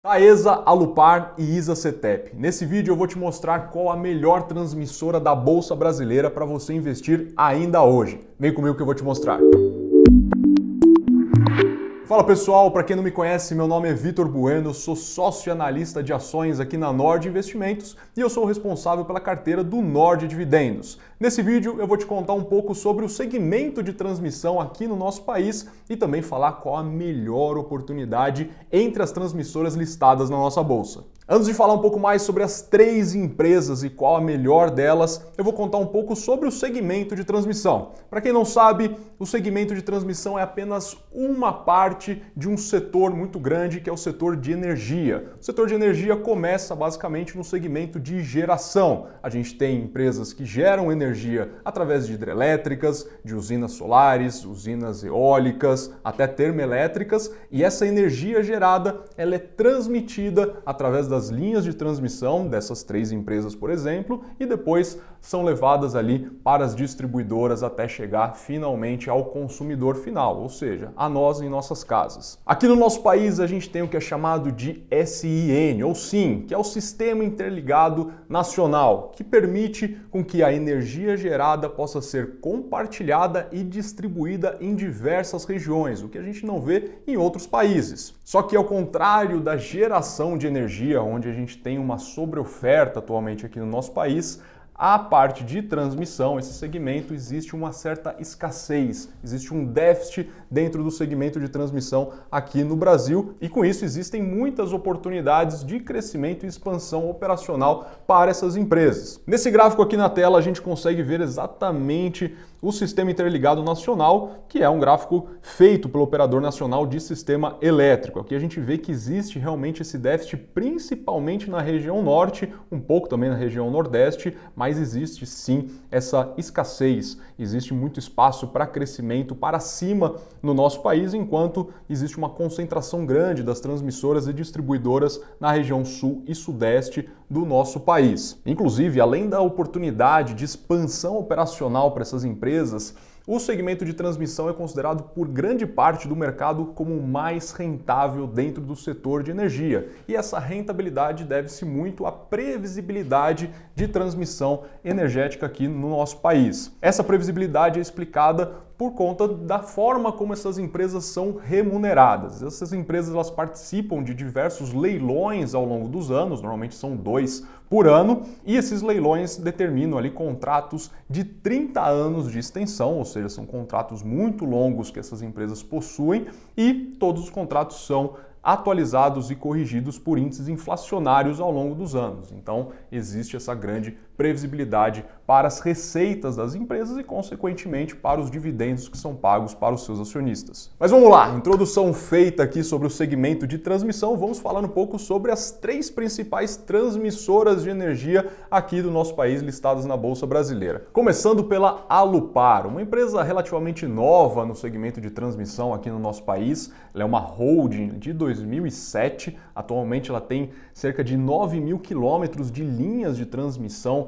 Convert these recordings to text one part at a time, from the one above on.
Taesa Alupar e Isa Cetep. Nesse vídeo eu vou te mostrar qual a melhor transmissora da bolsa brasileira para você investir ainda hoje. Vem comigo que eu vou te mostrar. Fala pessoal, para quem não me conhece, meu nome é Vitor Bueno, sou sócio analista de ações aqui na Nord Investimentos e eu sou o responsável pela carteira do Nord Dividendos. Nesse vídeo eu vou te contar um pouco sobre o segmento de transmissão aqui no nosso país e também falar qual a melhor oportunidade entre as transmissoras listadas na nossa bolsa. Antes de falar um pouco mais sobre as três empresas e qual a melhor delas, eu vou contar um pouco sobre o segmento de transmissão. Para quem não sabe, o segmento de transmissão é apenas uma parte de um setor muito grande que é o setor de energia. O setor de energia começa basicamente no segmento de geração. A gente tem empresas que geram energia energia através de hidrelétricas, de usinas solares, usinas eólicas, até termoelétricas, e essa energia gerada ela é transmitida através das linhas de transmissão dessas três empresas, por exemplo, e depois são levadas ali para as distribuidoras até chegar finalmente ao consumidor final, ou seja, a nós em nossas casas. Aqui no nosso país a gente tem o que é chamado de SIN, ou SIM, que é o Sistema Interligado Nacional, que permite com que a energia energia gerada possa ser compartilhada e distribuída em diversas regiões, o que a gente não vê em outros países. Só que ao contrário da geração de energia, onde a gente tem uma sobreoferta atualmente aqui no nosso país, a parte de transmissão, esse segmento, existe uma certa escassez, existe um déficit dentro do segmento de transmissão aqui no Brasil e com isso existem muitas oportunidades de crescimento e expansão operacional para essas empresas. Nesse gráfico aqui na tela, a gente consegue ver exatamente o Sistema Interligado Nacional, que é um gráfico feito pelo Operador Nacional de Sistema Elétrico. Aqui a gente vê que existe realmente esse déficit, principalmente na região norte, um pouco também na região nordeste, mas mas existe sim essa escassez, existe muito espaço para crescimento para cima no nosso país, enquanto existe uma concentração grande das transmissoras e distribuidoras na região sul e sudeste do nosso país. Inclusive, além da oportunidade de expansão operacional para essas empresas, o segmento de transmissão é considerado por grande parte do mercado como o mais rentável dentro do setor de energia, e essa rentabilidade deve-se muito à previsibilidade de transmissão energética aqui no nosso país. Essa previsibilidade é explicada por conta da forma como essas empresas são remuneradas. Essas empresas elas participam de diversos leilões ao longo dos anos, normalmente são dois por ano, e esses leilões determinam ali contratos de 30 anos de extensão, ou seja, são contratos muito longos que essas empresas possuem e todos os contratos são atualizados e corrigidos por índices inflacionários ao longo dos anos. Então, existe essa grande previsibilidade para as receitas das empresas e, consequentemente, para os dividendos que são pagos para os seus acionistas. Mas vamos lá, introdução feita aqui sobre o segmento de transmissão, vamos falar um pouco sobre as três principais transmissoras de energia aqui do nosso país listadas na Bolsa Brasileira. Começando pela Alupar, uma empresa relativamente nova no segmento de transmissão aqui no nosso país. Ela é uma holding de 2007, atualmente ela tem cerca de 9 mil quilômetros de linhas de transmissão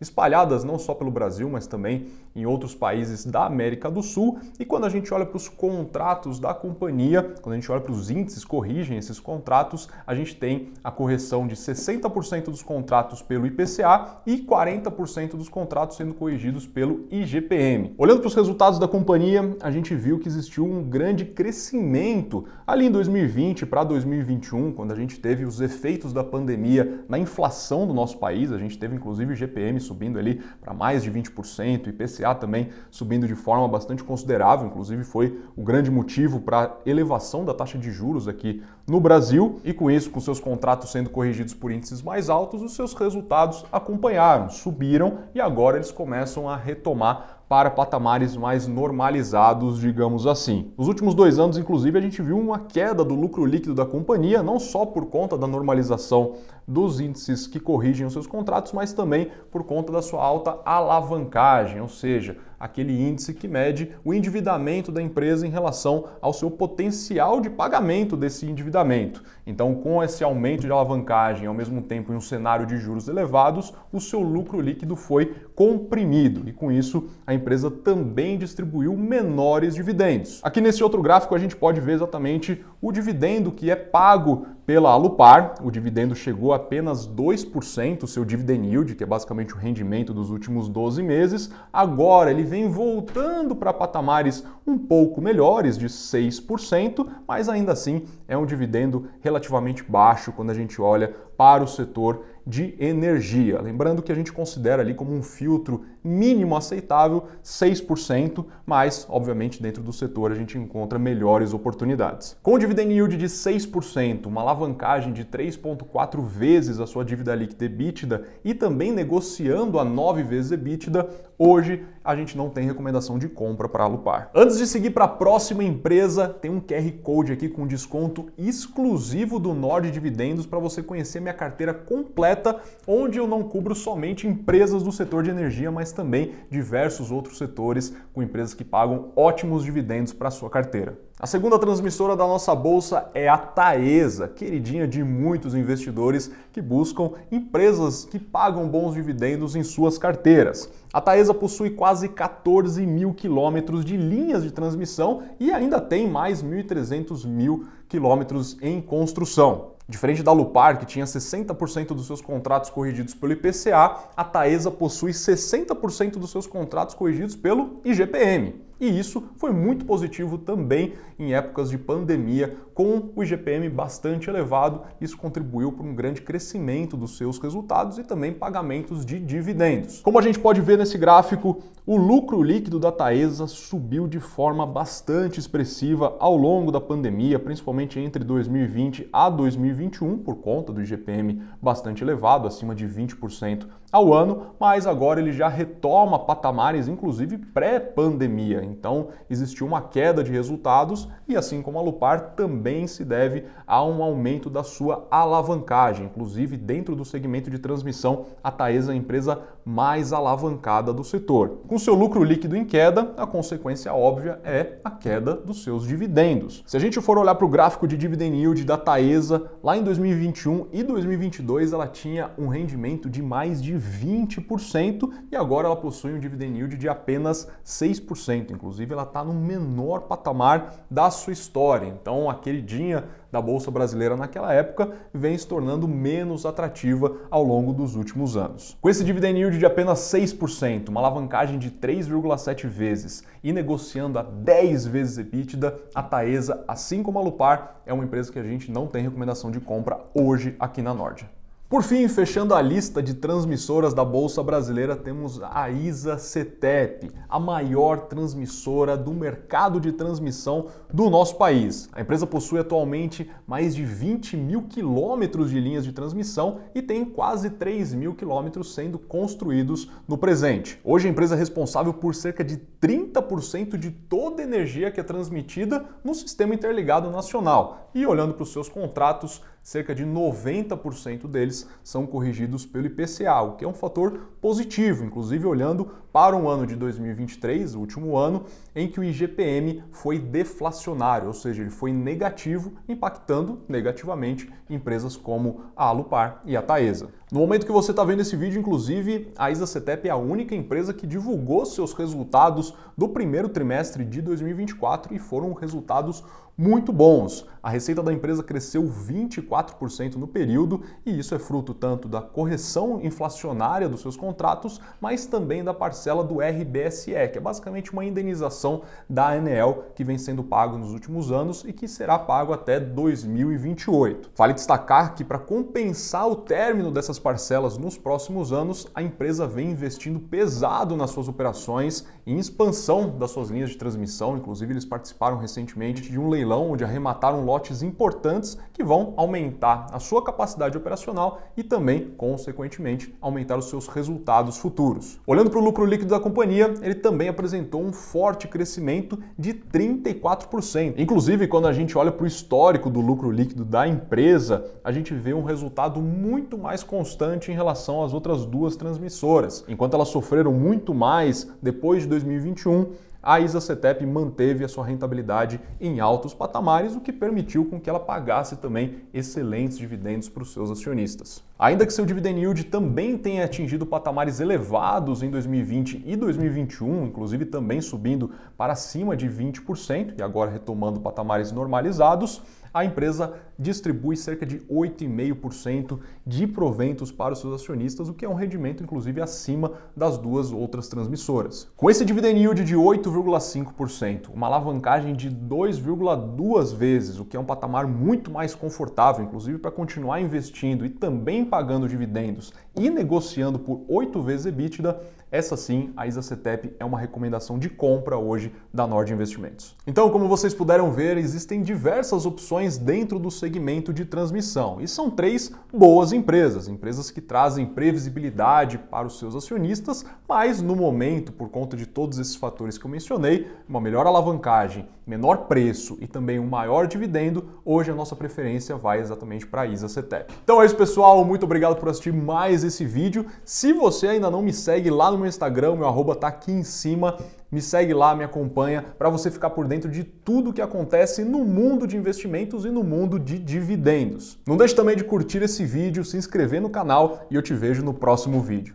espalhadas não só pelo Brasil, mas também em outros países da América do Sul. E quando a gente olha para os contratos da companhia, quando a gente olha para os índices corrigem esses contratos, a gente tem a correção de 60% dos contratos pelo IPCA e 40% dos contratos sendo corrigidos pelo IGPM. Olhando para os resultados da companhia, a gente viu que existiu um grande crescimento ali em 2020 para 2021, quando a gente teve os efeitos da pandemia na inflação do nosso país, a gente teve inclusive o IGPM subindo ali para mais de 20%, IPCA também subindo de forma bastante considerável, inclusive foi o grande motivo para a elevação da taxa de juros aqui no Brasil, e com isso, com seus contratos sendo corrigidos por índices mais altos, os seus resultados acompanharam, subiram e agora eles começam a retomar para patamares mais normalizados, digamos assim. Nos últimos dois anos, inclusive, a gente viu uma queda do lucro líquido da companhia, não só por conta da normalização dos índices que corrigem os seus contratos, mas também por conta da sua alta alavancagem, ou seja, aquele índice que mede o endividamento da empresa em relação ao seu potencial de pagamento desse endividamento. Então, com esse aumento de alavancagem, ao mesmo tempo em um cenário de juros elevados, o seu lucro líquido foi comprimido e com isso a empresa também distribuiu menores dividendos. Aqui nesse outro gráfico a gente pode ver exatamente o dividendo que é pago pela Alupar, o dividendo chegou a apenas 2%, seu dividend yield, que é basicamente o rendimento dos últimos 12 meses. Agora ele vem voltando para patamares um pouco melhores, de 6%, mas ainda assim é um dividendo relativamente baixo quando a gente olha para o setor de energia. Lembrando que a gente considera ali como um filtro mínimo aceitável 6%, mas obviamente dentro do setor a gente encontra melhores oportunidades. Com dividend yield de 6%, uma alavancagem de 3.4 vezes a sua dívida líquida EBITDA e também negociando a 9 vezes EBITDA, hoje a gente não tem recomendação de compra para alupar. Antes de seguir para a próxima empresa, tem um QR Code aqui com desconto exclusivo do Nord Dividendos para você conhecer minha minha carteira completa, onde eu não cubro somente empresas do setor de energia, mas também diversos outros setores com empresas que pagam ótimos dividendos para a sua carteira. A segunda transmissora da nossa bolsa é a Taesa, queridinha de muitos investidores que buscam empresas que pagam bons dividendos em suas carteiras. A Taesa possui quase 14 mil quilômetros de linhas de transmissão e ainda tem mais 1.300 mil quilômetros em construção. Diferente da Lupar, que tinha 60% dos seus contratos corrigidos pelo IPCA, a Taesa possui 60% dos seus contratos corrigidos pelo IGPM. E isso foi muito positivo também em épocas de pandemia, com o IGPM bastante elevado. Isso contribuiu para um grande crescimento dos seus resultados e também pagamentos de dividendos. Como a gente pode ver nesse gráfico, o lucro líquido da Taesa subiu de forma bastante expressiva ao longo da pandemia, principalmente entre 2020 a 2021, por conta do IGPM bastante elevado, acima de 20% ao ano, mas agora ele já retoma patamares, inclusive pré-pandemia. Então, existiu uma queda de resultados e, assim como a Lupar, também se deve a um aumento da sua alavancagem. Inclusive, dentro do segmento de transmissão, a Taesa é a empresa mais alavancada do setor. Com seu lucro líquido em queda, a consequência óbvia é a queda dos seus dividendos. Se a gente for olhar para o gráfico de dividend yield da Taesa, lá em 2021 e 2022 ela tinha um rendimento de mais de 20% e agora ela possui um dividend yield de apenas 6%. Inclusive, ela está no menor patamar da sua história. Então, a queridinha da Bolsa Brasileira naquela época vem se tornando menos atrativa ao longo dos últimos anos. Com esse dividend yield de apenas 6%, uma alavancagem de 3,7 vezes e negociando a 10 vezes EBITDA, a Taesa, assim como a Lupar, é uma empresa que a gente não tem recomendação de compra hoje aqui na Nórdia. Por fim, fechando a lista de transmissoras da Bolsa Brasileira, temos a ISA CETEP, a maior transmissora do mercado de transmissão do nosso país. A empresa possui atualmente mais de 20 mil quilômetros de linhas de transmissão e tem quase 3 mil quilômetros sendo construídos no presente. Hoje a empresa é responsável por cerca de 30% de toda a energia que é transmitida no Sistema Interligado Nacional. E olhando para os seus contratos, cerca de 90% deles são corrigidos pelo IPCA, o que é um fator positivo, inclusive olhando para o um ano de 2023, o último ano, em que o IGPM foi deflacionário, ou seja, ele foi negativo, impactando negativamente empresas como a Alupar e a Taesa. No momento que você está vendo esse vídeo, inclusive, a Isa é a única empresa que divulgou seus resultados do primeiro trimestre de 2024 e foram resultados muito bons. A receita da empresa cresceu 24% no período e isso é fruto tanto da correção inflacionária dos seus contratos, mas também da parcela do RBSE, que é basicamente uma indenização da Anel que vem sendo pago nos últimos anos e que será pago até 2028. Vale destacar que para compensar o término dessas parcelas nos próximos anos, a empresa vem investindo pesado nas suas operações em expansão das suas linhas de transmissão, inclusive eles participaram recentemente de um leilão leilão, onde arremataram lotes importantes que vão aumentar a sua capacidade operacional e também, consequentemente, aumentar os seus resultados futuros. Olhando para o lucro líquido da companhia, ele também apresentou um forte crescimento de 34%. Inclusive, quando a gente olha para o histórico do lucro líquido da empresa, a gente vê um resultado muito mais constante em relação às outras duas transmissoras. Enquanto elas sofreram muito mais depois de 2021, a Isacetep manteve a sua rentabilidade em altos patamares, o que permitiu com que ela pagasse também excelentes dividendos para os seus acionistas. Ainda que seu dividend yield também tenha atingido patamares elevados em 2020 e 2021, inclusive também subindo para cima de 20% e agora retomando patamares normalizados, a empresa distribui cerca de 8,5% de proventos para os seus acionistas, o que é um rendimento inclusive acima das duas outras transmissoras. Com esse dividend yield de 8,5%, uma alavancagem de 2,2 vezes, o que é um patamar muito mais confortável, inclusive para continuar investindo e também pagando dividendos e negociando por 8 vezes EBITDA, essa sim, a ISACETEP é uma recomendação de compra hoje da Nord Investimentos. Então, como vocês puderam ver, existem diversas opções dentro do segmento de transmissão e são três boas empresas, empresas que trazem previsibilidade para os seus acionistas, mas no momento, por conta de todos esses fatores que eu mencionei, uma melhor alavancagem, menor preço e também um maior dividendo, hoje a nossa preferência vai exatamente para a ISACETEP. Então é isso, pessoal. Muito obrigado por assistir mais esse vídeo. Se você ainda não me segue lá no meu Instagram, meu arroba tá aqui em cima. Me segue lá, me acompanha para você ficar por dentro de tudo que acontece no mundo de investimentos e no mundo de dividendos. Não deixe também de curtir esse vídeo, se inscrever no canal e eu te vejo no próximo vídeo.